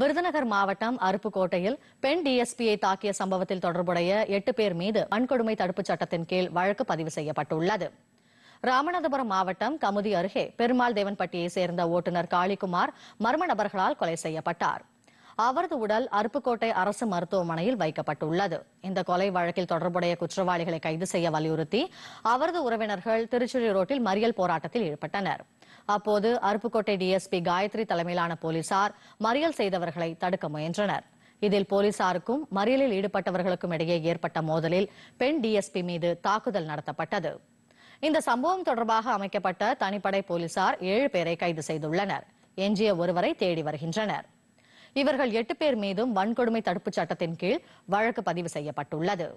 விருதுநகர் மாவட்டம் அருப்புக்கோட்டையில் பெண் டிஎஸ்பியை தாக்கிய சம்பவத்தில் தொடர்புடைய எட்டு பேர் மீது வன்கொடுமை தடுப்புச் சட்டத்தின் கீழ் வழக்கு பதிவு செய்யப்பட்டுள்ளது ராமநாதபுரம் மாவட்டம் கமுதி அருகே பெருமாள் தேவன்பட்டியைச் சேர்ந்த ஓட்டுநர் காளிக்குமார் மர்ம நபர்களால் கொலை செய்யப்பட்டார் அவரது உடல் அருப்புக்கோட்டை அரசு மருத்துவமனையில் வைக்கப்பட்டுள்ளது இந்த கொலை வழக்கில் தொடர்புடைய குற்றவாளிகளை கைது செய்ய வலியுறுத்தி அவரது உறவினர்கள் திருச்சுழி ரோட்டில் மறியல் போராட்டத்தில் ஈடுபட்டனா் அப்போது அருப்புக்கோட்டை டிஎஸ்பி காயத்ரி தலைமையிலான போலீசார் மறியல் செய்தவர்களை தடுக்க முயன்றனர் இதில் போலீசாருக்கும் மறியலில் ஈடுபட்டவர்களுக்கும் இடையே ஏற்பட்ட மோதலில் பெண் டிஎஸ்பி மீது தாக்குதல் நடத்தப்பட்டது இந்த சம்பவம் தொடர்பாக அமைக்கப்பட்ட தனிப்படை போலீசார் ஏழு பேரை கைது செய்துள்ளனர் எஞ்சிய ஒருவரை தேடி வருகின்றனர் இவர்கள் எட்டு பேர் மீதும் வன்கொடுமை தடுப்புச் சட்டத்தின் கீழ் வழக்கு பதிவு செய்யப்பட்டுள்ளது